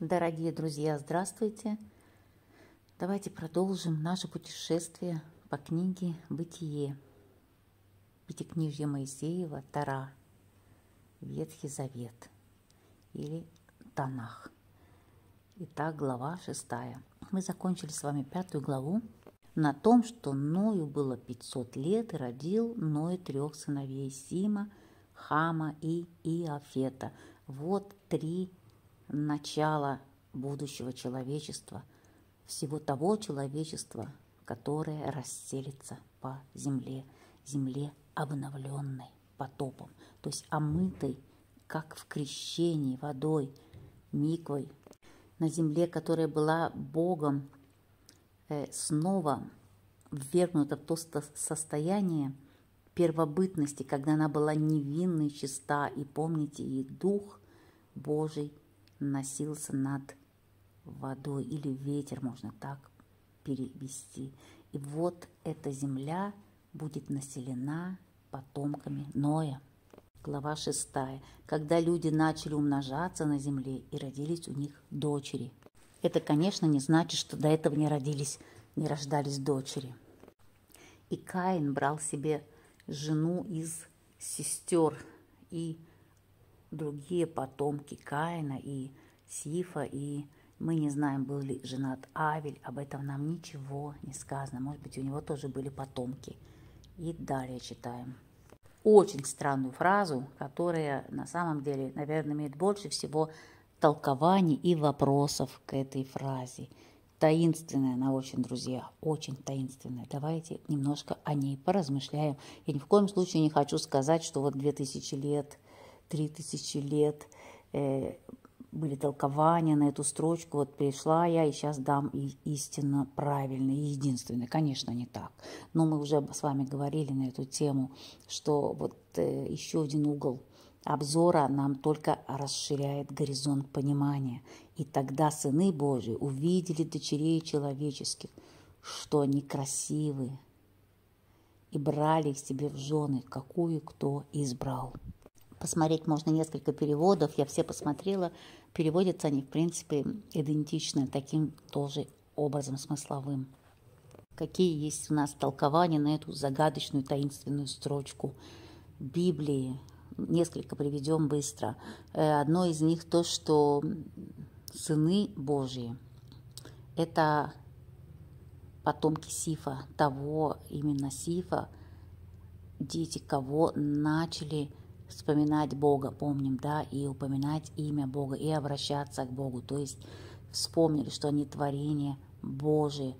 Дорогие друзья, здравствуйте! Давайте продолжим наше путешествие по книге «Бытие» Пятикнижье Моисеева Тара, Ветхий Завет или Танах. Итак, глава шестая. Мы закончили с вами пятую главу на том, что Ною было 500 лет и родил Ной трех сыновей Сима, Хама и Иофета. Вот три начало будущего человечества, всего того человечества, которое расселится по земле, земле обновленной потопом, то есть омытой, как в крещении, водой, миквой, на земле, которая была Богом, э, снова ввергнута в то состояние первобытности, когда она была невинной, чиста, и помните, и Дух Божий – носился над водой, или ветер, можно так перевести. И вот эта земля будет населена потомками Ноя. Глава 6. Когда люди начали умножаться на земле и родились у них дочери. Это, конечно, не значит, что до этого не родились, не рождались дочери. И Каин брал себе жену из сестер и другие потомки Каина и Сифа, и мы не знаем, был ли женат Авель, об этом нам ничего не сказано. Может быть, у него тоже были потомки. И далее читаем. Очень странную фразу, которая на самом деле, наверное, имеет больше всего толкований и вопросов к этой фразе. Таинственная она очень, друзья, очень таинственная. Давайте немножко о ней поразмышляем. Я ни в коем случае не хочу сказать, что вот 2000 лет, 3000 лет э, были толкования на эту строчку. Вот пришла я и сейчас дам и истинно правильный, и единственный. Конечно, не так. Но мы уже с вами говорили на эту тему, что вот э, еще один угол обзора нам только расширяет горизонт понимания. И тогда сыны Божии увидели дочерей человеческих, что они красивые, и брали их себе в жены, какую кто избрал. Посмотреть можно несколько переводов, я все посмотрела, переводятся они, в принципе, идентично таким тоже образом смысловым. Какие есть у нас толкования на эту загадочную таинственную строчку Библии? Несколько приведем быстро. Э, одно из них то, что сыны Божьи – это потомки Сифа, того именно Сифа, дети кого начали – вспоминать Бога, помним, да, и упоминать имя Бога, и обращаться к Богу. То есть вспомнили, что они творение Божие.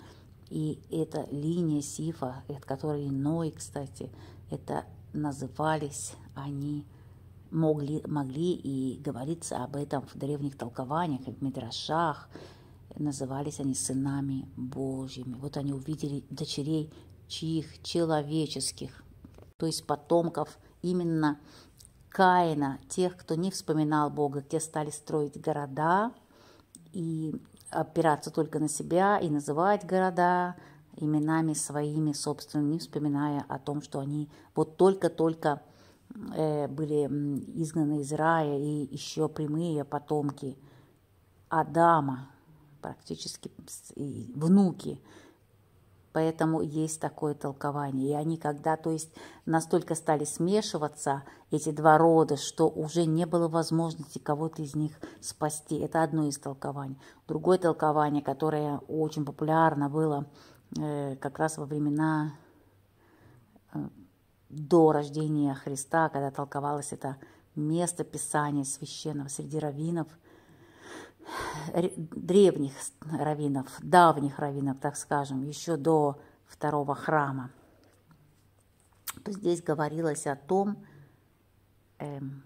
И эта линия Сифа, от которой Ной, кстати, это назывались они могли, могли и говорится об этом в древних толкованиях, в мидрашах, назывались они сынами Божьими. Вот они увидели дочерей чьих человеческих, то есть потомков именно Каина, тех, кто не вспоминал Бога, те стали строить города и опираться только на себя и называть города именами своими собственными, не вспоминая о том, что они вот только-только э, были изгнаны из рая и еще прямые потомки Адама, практически внуки Поэтому есть такое толкование. И они когда, то есть, настолько стали смешиваться, эти два рода, что уже не было возможности кого-то из них спасти. Это одно из толкований. Другое толкование, которое очень популярно было э, как раз во времена э, до рождения Христа, когда толковалось это место Писания священного среди раввинов – древних раввинов, давних раввинов, так скажем, еще до второго храма, то здесь говорилось о том, эм,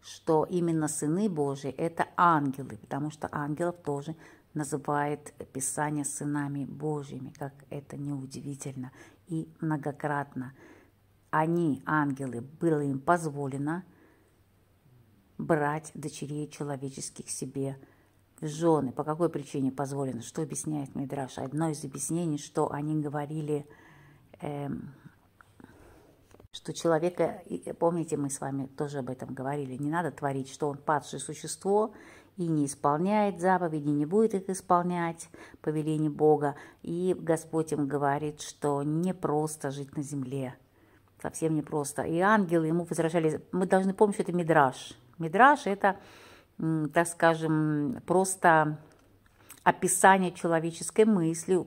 что именно сыны Божии – это ангелы, потому что ангелов тоже называет Писание сынами Божьими, как это неудивительно и многократно. Они, ангелы, было им позволено – брать дочерей человеческих себе в жены. По какой причине позволено? Что объясняет Мидраш? Одно из объяснений, что они говорили, эм, что человека, э, помните, мы с вами тоже об этом говорили, не надо творить, что он падшее существо, и не исполняет заповеди, не будет их исполнять повеление Бога. И Господь им говорит, что не просто жить на земле, совсем не просто. И ангелы ему возражали, мы должны помнить, что это мидраш Мидраж – это, так скажем, просто описание человеческой мысли,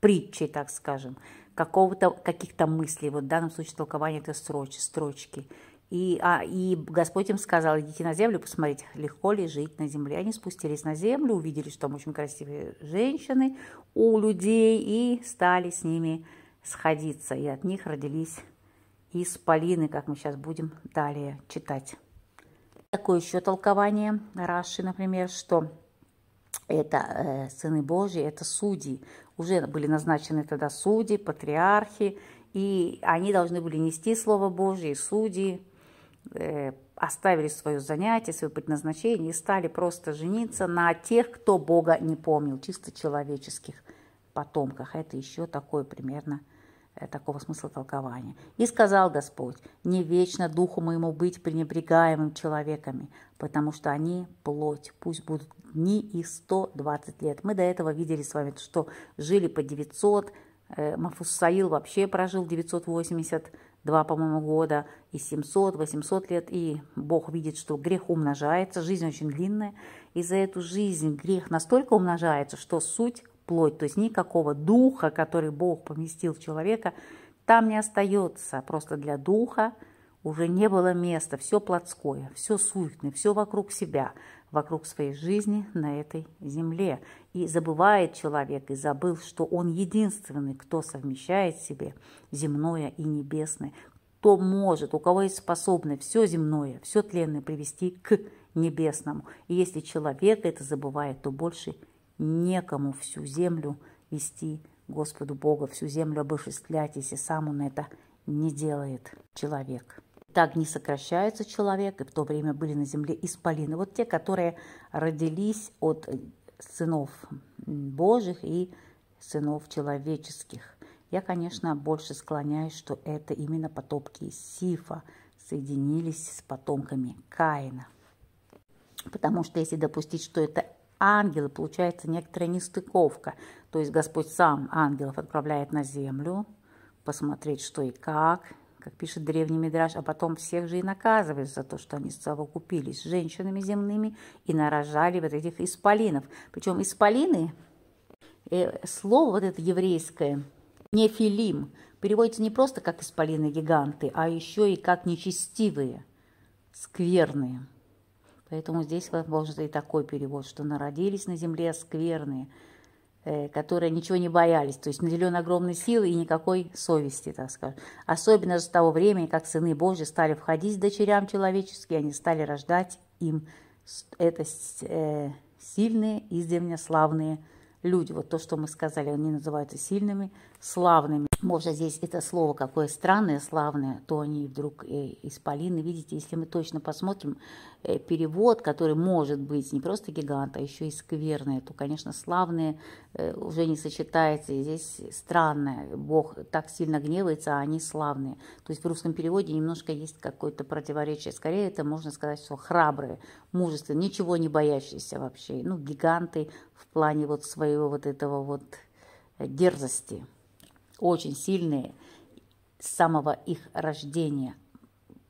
притчи, так скажем, какого-то, каких-то мыслей, вот в данном случае толкование этой строчки, строчки. И, а, и Господь им сказал, идите на землю, посмотрите, легко ли жить на земле. Они спустились на землю, увидели, что там очень красивые женщины у людей, и стали с ними сходиться. И от них родились исполины, как мы сейчас будем далее читать. Такое еще толкование Раши, например, что это э, сыны Божьи, это судьи. Уже были назначены тогда судьи, патриархи, и они должны были нести Слово Божье, и судьи э, оставили свое занятие, свое предназначение и стали просто жениться на тех, кто Бога не помнил, чисто человеческих потомках. Это еще такое примерно Э, такого смысла толкования. «И сказал Господь, не вечно духу моему быть пренебрегаемым человеками, потому что они плоть, пусть будут дни и 120 лет». Мы до этого видели с вами, что жили по 900, э, Мафусаил вообще прожил 982, по-моему, года, и 700, 800 лет, и Бог видит, что грех умножается, жизнь очень длинная, и за эту жизнь грех настолько умножается, что суть плоть, то есть никакого духа, который Бог поместил в человека, там не остается. Просто для духа уже не было места, все плотское, все суетное, все вокруг себя, вокруг своей жизни на этой земле. И забывает человек, и забыл, что он единственный, кто совмещает в себе земное и небесное, кто может, у кого есть способность все земное, все тленное привести к небесному. И если человек это забывает, то больше некому всю землю вести Господу Бога, всю землю обошествлять, если сам он это не делает человек. Так не сокращается человек, и в то время были на земле исполины. Вот те, которые родились от сынов Божьих и сынов человеческих. Я, конечно, больше склоняюсь, что это именно потопки Сифа соединились с потомками Каина. Потому что если допустить, что это ангелы, получается некоторая нестыковка. То есть Господь сам ангелов отправляет на землю, посмотреть что и как, как пишет древний Мидраж, а потом всех же и наказывает за то, что они совокупились с женщинами земными и нарожали вот этих исполинов. Причем исполины, э, слово вот это еврейское, нефилим, переводится не просто как исполины-гиганты, а еще и как нечестивые, скверные. Поэтому здесь возможно и такой перевод, что народились на земле скверные, э, которые ничего не боялись, то есть наделен огромной силой и никакой совести, так скажем. Особенно же с того времени, как сыны Божьи стали входить дочерям человеческие, они стали рождать им это э, сильные, издавна славные люди. Вот то, что мы сказали, они называются сильными, славными может, здесь это слово какое странное, славное, то они вдруг э, исполины. Видите, если мы точно посмотрим э, перевод, который может быть не просто гигант, а еще и скверное, то, конечно, славное э, уже не сочетается. И здесь странное. Бог так сильно гневается, а они славные. То есть в русском переводе немножко есть какое-то противоречие. Скорее, это можно сказать, что храбрые, мужественные, ничего не боящиеся вообще. Ну, гиганты в плане вот своего вот этого вот дерзости очень сильные с самого их рождения.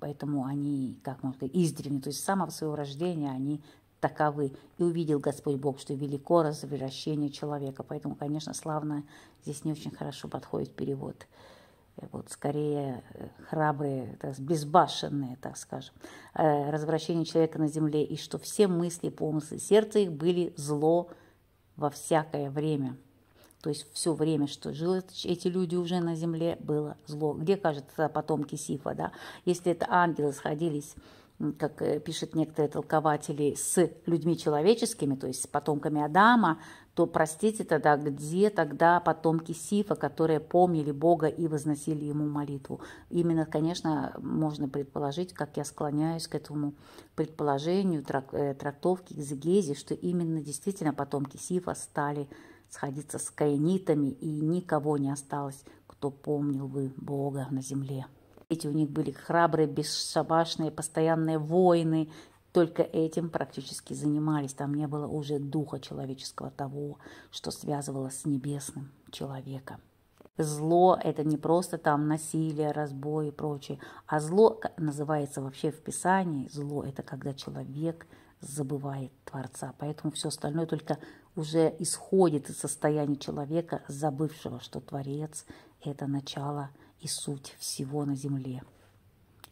Поэтому они, как можно сказать, издревле, то есть с самого своего рождения они таковы. И увидел Господь Бог, что велико развращение человека. Поэтому, конечно, славно здесь не очень хорошо подходит перевод. Э, вот скорее э, храбрые, безбашенные, так скажем, э, развращение человека на земле, и что все мысли, помыслы, сердца их были зло во всякое время – то есть все время, что жили эти люди уже на земле, было зло. Где, кажется, потомки Сифа, да? Если это ангелы сходились как э, пишут некоторые толкователи, с людьми человеческими, то есть с потомками Адама, то, простите тогда, где тогда потомки Сифа, которые помнили Бога и возносили ему молитву? Именно, конечно, можно предположить, как я склоняюсь к этому предположению, э, трактовке экзегези, что именно действительно потомки Сифа стали сходиться с каинитами, и никого не осталось, кто помнил бы Бога на земле. Эти у них были храбрые, бесшабашные, постоянные воины, только этим практически занимались. Там не было уже духа человеческого, того, что связывало с небесным человека. Зло – это не просто там насилие, разбой и прочее, а зло называется вообще в Писании. Зло – это когда человек забывает Творца. Поэтому все остальное только уже исходит из состояния человека, забывшего, что Творец – это начало и суть всего на земле,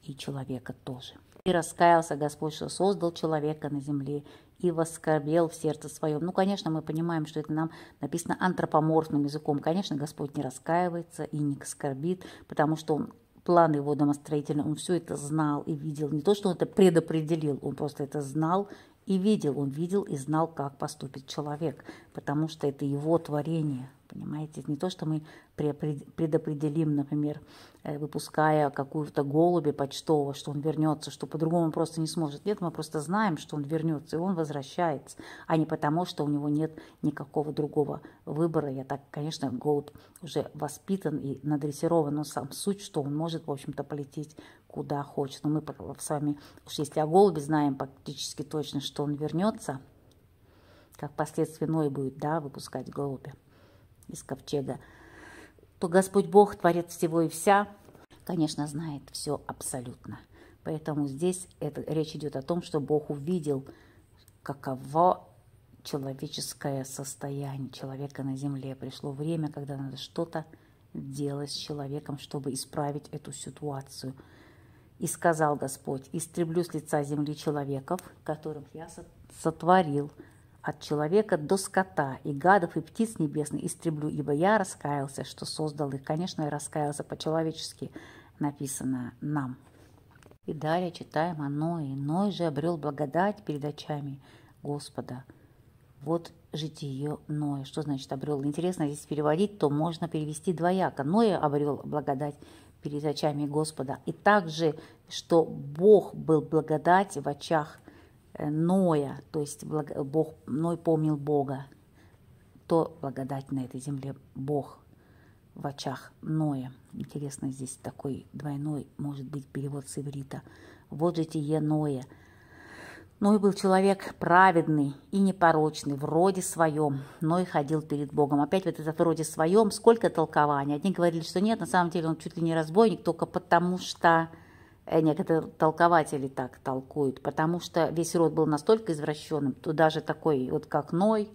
и человека тоже. И раскаялся Господь, что создал человека на земле, и воскорбел в сердце своем. Ну, конечно, мы понимаем, что это нам написано антропоморфным языком. Конечно, Господь не раскаивается и не скорбит, потому что Он план его домостроительные, он все это знал и видел. Не то, что он это предопределил, он просто это знал и видел, он видел и знал, как поступит человек, потому что это его творение. Понимаете, не то, что мы предопределим, например, э, выпуская какую-то голуби почтового, что он вернется, что по-другому он просто не сможет. Нет, мы просто знаем, что он вернется, и он возвращается, а не потому, что у него нет никакого другого выбора. Я так, конечно, голубь уже воспитан и надрессирован, но сам суть, что он может, в общем-то, полететь куда хочет. Но мы с вами, уж если о голубе знаем практически точно, что он вернется, как последствие Ной будет, да, выпускать голубя из ковчега, то Господь Бог, Творец всего и вся, конечно, знает все абсолютно. Поэтому здесь это, речь идет о том, что Бог увидел, каково человеческое состояние человека на земле. Пришло время, когда надо что-то делать с человеком, чтобы исправить эту ситуацию. И сказал Господь, истреблю с лица земли человеков, которых я сотворил, от человека до скота, и гадов, и птиц небесных истреблю, ибо я раскаялся, что создал их». Конечно, я раскаялся по-человечески, написано нам. И далее читаем о Ное. «Ной же обрел благодать перед очами Господа». Вот житие Ноя. Что значит обрел? Интересно здесь переводить, то можно перевести двояко. Ноя обрел благодать перед очами Господа. И также, что Бог был благодать в очах Э, Ноя, то есть Бог, Ной помнил Бога, то благодать на этой земле Бог в очах Ноя. Интересно, здесь такой двойной, может быть, перевод с иврита. Вот же тие Ноя. Ной был человек праведный и непорочный, в роде своем. Ной ходил перед Богом. Опять вот этот в роде своем. Сколько толкований. Одни говорили, что нет, на самом деле он чуть ли не разбойник, только потому что Э, некоторые толкователи так толкуют, потому что весь род был настолько извращенным, то даже такой вот как Ной,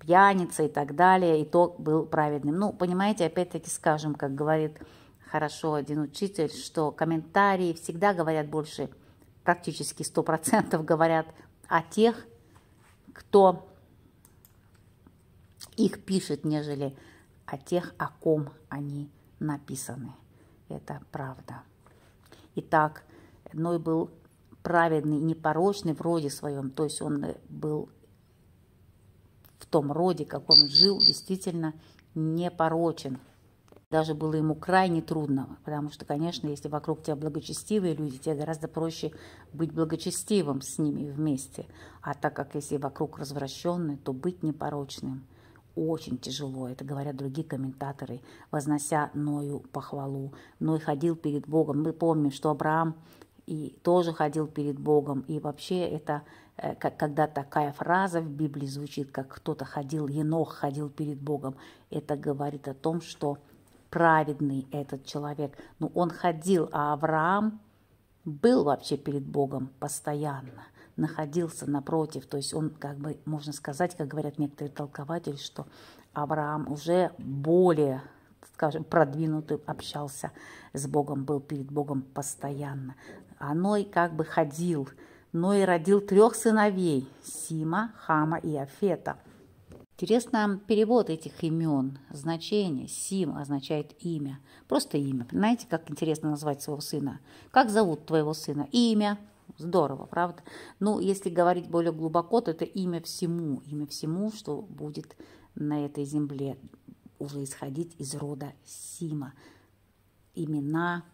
пьяница и так далее, итог был праведным. Ну, понимаете, опять-таки скажем, как говорит хорошо один учитель, что комментарии всегда говорят больше, практически 100% говорят о тех, кто их пишет, нежели о тех, о ком они написаны. Это правда. Итак, Ной был праведный, непорочный в роде своем, то есть он э, был в том роде, как он жил, действительно непорочен. Даже было ему крайне трудно, потому что, конечно, если вокруг тебя благочестивые люди, тебе гораздо проще быть благочестивым с ними вместе. А так как если вокруг развращенные, то быть непорочным очень тяжело, это говорят другие комментаторы, вознося Ною похвалу. Ной ходил перед Богом. Мы помним, что Авраам и тоже ходил перед Богом. И вообще это, э, когда такая фраза в Библии звучит, как кто-то ходил, Енох ходил перед Богом, это говорит о том, что праведный этот человек. Но ну, он ходил, а Авраам был вообще перед Богом постоянно находился напротив. То есть он, как бы, можно сказать, как говорят некоторые толкователи, что Авраам уже более скажем, продвинутый, общался с Богом, был перед Богом постоянно. А Ной как бы ходил, но и родил трех сыновей – Сима, Хама и Афета. Интересно перевод этих имен, значение. Сим означает имя, просто имя. Понимаете, как интересно назвать своего сына? Как зовут твоего сына? Имя – Здорово, правда? Ну, если говорить более глубоко, то это имя всему, имя всему, что будет на этой земле уже исходить из рода Сима. Имена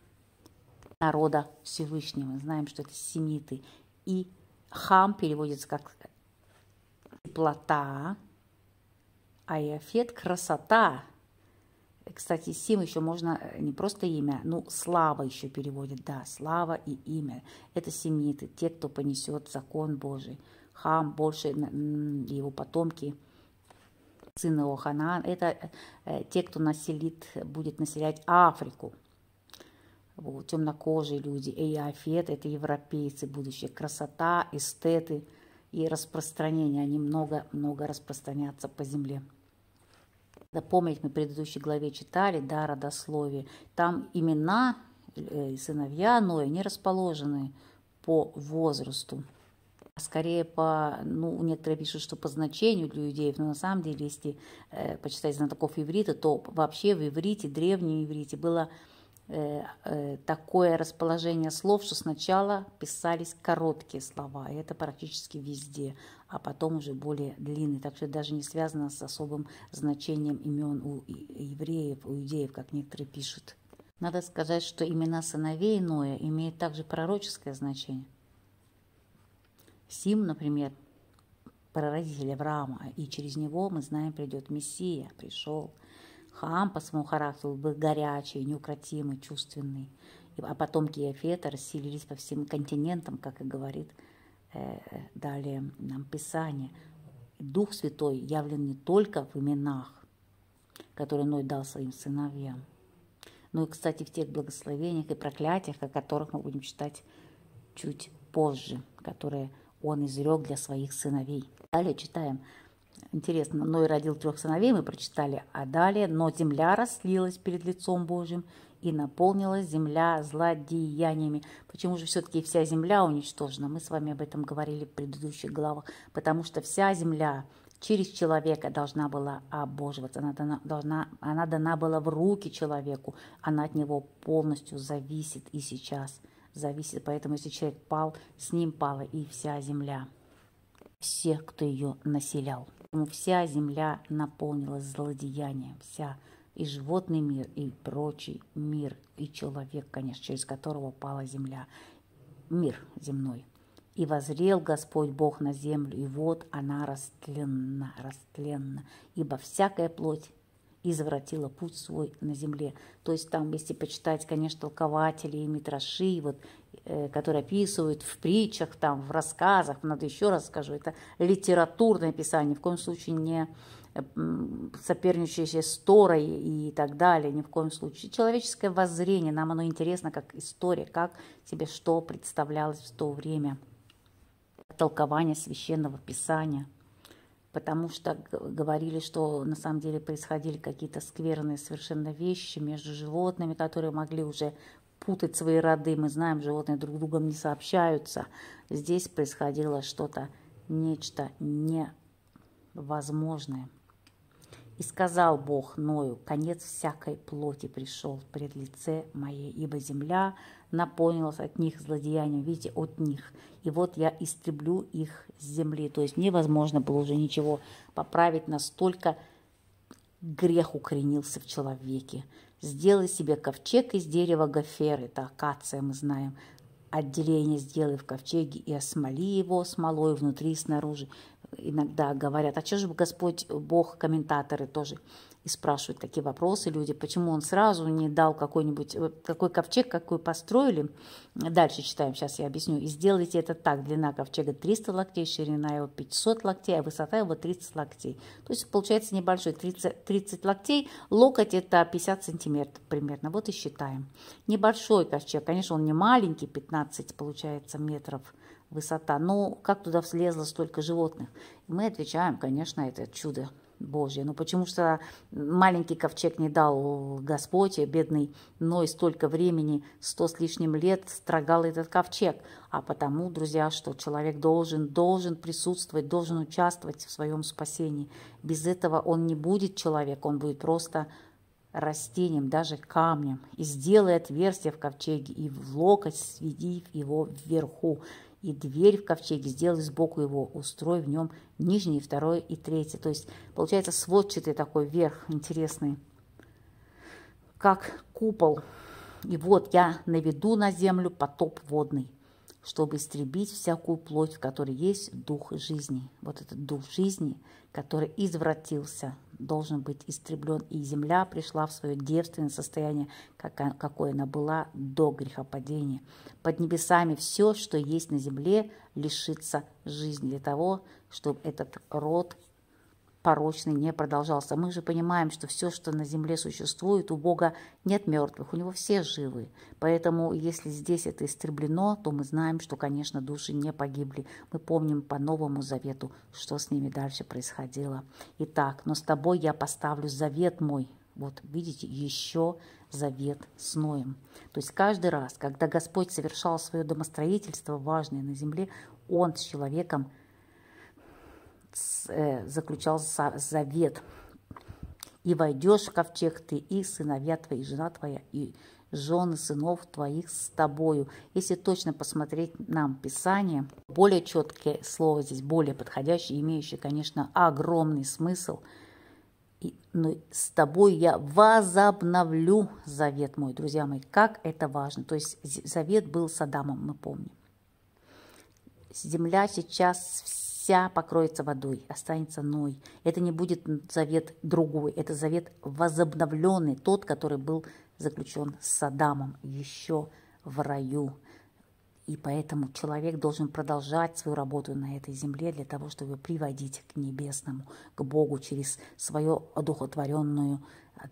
народа Всевышнего. Мы знаем, что это семиты. И хам переводится как теплота, а яфет – красота. Кстати, Сим еще можно э, не просто имя, ну, слава еще переводит, да, слава и имя. Это семиты, те, кто понесет закон Божий. Хам, больше его потомки, сыны Оханан, это э, э, те, кто населит, будет населять Африку. Вот, темнокожие люди, Эйафет, это европейцы будущее, красота, эстеты и распространение. Они много-много распространятся по земле. Напомнить, мы в предыдущей главе читали, да, родословие. Там имена э, сыновья Ноя не расположены по возрасту, а скорее по, ну, некоторые пишут, что по значению для иудеев, но на самом деле, если э, почитать знатоков иврита, то вообще в иврите, древнем иврите было э, э, такое расположение слов, что сначала писались короткие слова, и это практически везде, а потом уже более длинный. Так что даже не связано с особым значением имен у евреев, у иудеев, как некоторые пишут. Надо сказать, что имена сыновей Ноя имеют также пророческое значение. Сим, например, прародитель Авраама, и через него, мы знаем, придет Мессия, пришел. Хам по своему характеру был горячий, неукротимый, чувственный. А потомки Иофета расселились по всем континентам, как и говорит Э, далее нам Писание. Дух Святой явлен не только в именах, которые Ной дал своим сыновьям, но и, кстати, в тех благословениях и проклятиях, о которых мы будем читать чуть позже, которые он изрек для своих сыновей. Далее читаем. Интересно, Ной родил трех сыновей, мы прочитали, а далее, но земля раслилась перед лицом Божьим, и наполнилась земля злодеяниями. Почему же все-таки вся земля уничтожена? Мы с вами об этом говорили в предыдущих главах. Потому что вся земля через человека должна была обоживаться, она дана, должна, она дана была в руки человеку, она от него полностью зависит и сейчас зависит. Поэтому если человек пал, с ним пала и вся земля, все, кто ее населял. Поэтому вся земля наполнилась злодеянием, вся земля и животный мир, и прочий мир, и человек, конечно, через которого пала земля, мир земной. И возрел Господь Бог на землю, и вот она растленна, растленна, ибо всякая плоть извратила путь свой на земле. То есть там, если почитать, конечно, толкователи и митраши, и вот Э, которые описывают в притчах, там, в рассказах, надо еще раз скажу, это литературное писание, в коем случае не соперничающие с Торой и так далее, ни в коем случае. Человеческое воззрение, нам оно интересно как история, как тебе что представлялось в то время. Толкование священного писания, потому что говорили, что на самом деле происходили какие-то скверные совершенно вещи между животными, которые могли уже путать свои роды. Мы знаем, животные друг с другом не сообщаются. Здесь происходило что-то, нечто невозможное. И сказал Бог Ною, конец всякой плоти пришел пред лице моей, ибо земля наполнилась от них злодеянием, видите, от них. И вот я истреблю их с земли. То есть невозможно было уже ничего поправить, настолько Грех укоренился в человеке. Сделай себе ковчег из дерева гофер, это акация, мы знаем. Отделение сделай в ковчеге и осмоли его смолой внутри и снаружи. Иногда говорят, а что же Господь, Бог, комментаторы тоже и спрашивают такие вопросы люди, почему он сразу не дал какой-нибудь, какой э, ковчег, какой построили. Дальше читаем, сейчас я объясню. И сделайте это так, длина ковчега 300 локтей, ширина его 500 локтей, а высота его 30 локтей. То есть получается небольшой, 30, 30 локтей, локоть это 50 сантиметров примерно, вот и считаем. Небольшой ковчег, конечно, он не маленький, 15 получается метров высота, но как туда влезло столько животных? мы отвечаем, конечно, это чудо Божья. Ну почему что маленький ковчег не дал Господь, и бедный Ной столько времени, сто с лишним лет строгал этот ковчег. А потому, друзья, что человек должен, должен присутствовать, должен участвовать в своем спасении. Без этого он не будет человек, он будет просто растением, даже камнем, и сделай отверстие в ковчеге, и в локоть сведив его вверху и дверь в ковчеге сделай сбоку его, устрой в нем нижний, второй и третий. То есть получается сводчатый такой верх интересный, как купол. И вот я наведу на землю потоп водный, чтобы истребить всякую плоть, в которой есть дух жизни. Вот этот дух жизни, который извратился, должен быть истреблен. И земля пришла в свое девственное состояние, какое она была до грехопадения. Под небесами все, что есть на земле, лишится жизни для того, чтобы этот род порочный не продолжался. Мы же понимаем, что все, что на земле существует, у Бога нет мертвых, у него все живы. Поэтому, если здесь это истреблено, то мы знаем, что, конечно, души не погибли. Мы помним по Новому Завету, что с ними дальше происходило. Итак, но с тобой я поставлю завет мой, вот видите, еще завет с Ноем. То есть каждый раз, когда Господь совершал свое домостроительство важное на земле, Он с человеком Э, заключал завет. И войдешь в ковчег ты, и сыновья твои, и жена твоя, и жены сынов твоих с тобою. Если точно посмотреть нам Писание, более четкое слово здесь, более подходящее, имеющее, конечно, огромный смысл. И, но с тобой я возобновлю завет мой, друзья мои. Как это важно. То есть завет был с Адамом, мы помним. Земля сейчас вся покроется водой, останется Ной. Это не будет завет другой, это завет возобновленный, тот, который был заключен с Садамом еще в раю. И поэтому человек должен продолжать свою работу на этой земле для того, чтобы приводить к небесному, к Богу через свою одухотворенную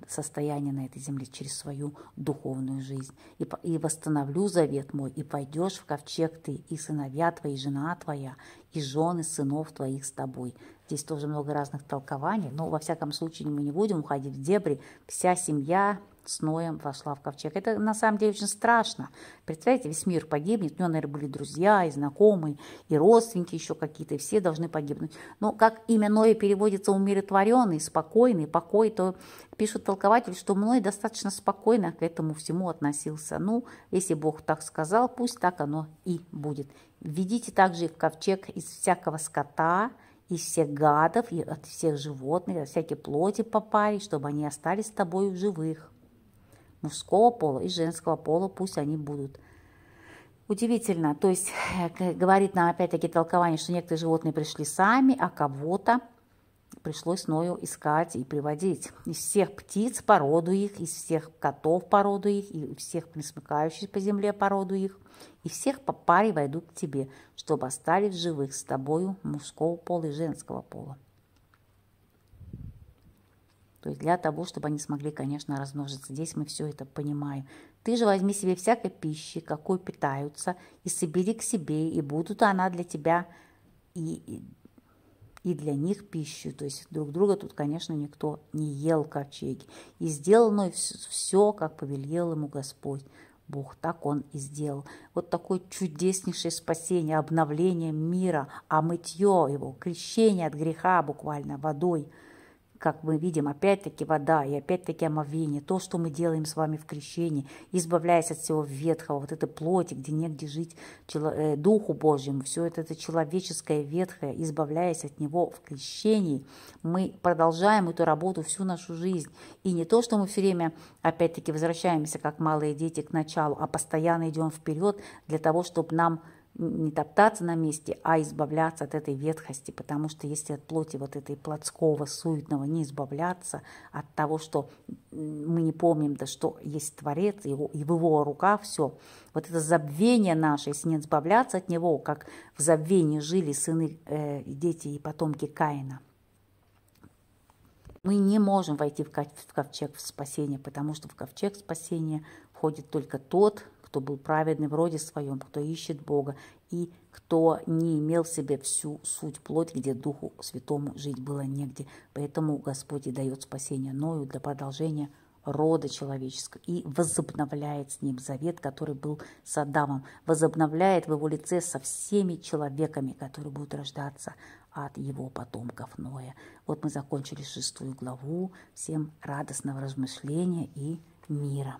состояние на этой земле через свою духовную жизнь. И, и восстановлю завет мой, и пойдешь в ковчег ты, и сыновья твои, и жена твоя, и жены сынов твоих с тобой. Здесь тоже много разных толкований, но во всяком случае мы не будем уходить в дебри. Вся семья с Ноем вошла в ковчег. Это на самом деле очень страшно. Представляете, весь мир погибнет. У него, наверное, были друзья и знакомые, и родственники еще какие-то, все должны погибнуть. Но как имя Ноя переводится умиротворенный, спокойный, покой, то пишут толкователь, что Ной достаточно спокойно к этому всему относился. Ну, если Бог так сказал, пусть так оно и будет. Введите также в ковчег из всякого скота, из всех гадов, и от всех животных, от всякой плоти по паре, чтобы они остались с тобой в живых мужского пола и женского пола, пусть они будут. Удивительно, то есть э, говорит нам опять-таки толкование, что некоторые животные пришли сами, а кого-то пришлось Ною искать и приводить. Из всех птиц породу их, из всех котов породу их, и всех присмыкающих по земле породу их, и всех по паре войду к тебе, чтобы остались живых с тобою мужского пола и женского пола. То есть для того, чтобы они смогли, конечно, размножиться. Здесь мы все это понимаем. Ты же возьми себе всякой пищи, какой питаются, и собери к себе, и будут она для тебя и, и для них пищу. То есть друг друга тут, конечно, никто не ел ковчеги. И сделано все, как повелел ему Господь. Бог, так Он и сделал. Вот такое чудеснейшее спасение, обновление мира, омытье его, крещение от греха буквально водой – как мы видим, опять-таки вода и опять-таки омовение, то, что мы делаем с вами в крещении, избавляясь от всего ветхого, вот этой плоти, где негде жить э, Духу Божьему, все это, это человеческое ветхое, избавляясь от него в крещении, мы продолжаем эту работу всю нашу жизнь. И не то, что мы все время, опять-таки, возвращаемся, как малые дети, к началу, а постоянно идем вперед для того, чтобы нам не топтаться на месте, а избавляться от этой ветхости, потому что если от плоти вот этой плотского, суетного не избавляться, от того, что мы не помним, да что есть Творец, его, и в его рука все, вот это забвение наше, если не избавляться от него, как в забвении жили сыны, э, дети и потомки Каина – мы не можем войти в ковчег спасения, потому что в ковчег спасения входит только тот, кто был праведный в роде своем, кто ищет Бога, и кто не имел в себе всю суть плоть, где Духу Святому жить было негде. Поэтому Господь и дает спасение Ною для продолжения рода человеческого и возобновляет с ним завет, который был с Адамом, возобновляет в его лице со всеми человеками, которые будут рождаться от его потомков Ноя. Вот мы закончили шестую главу. Всем радостного размышления и мира.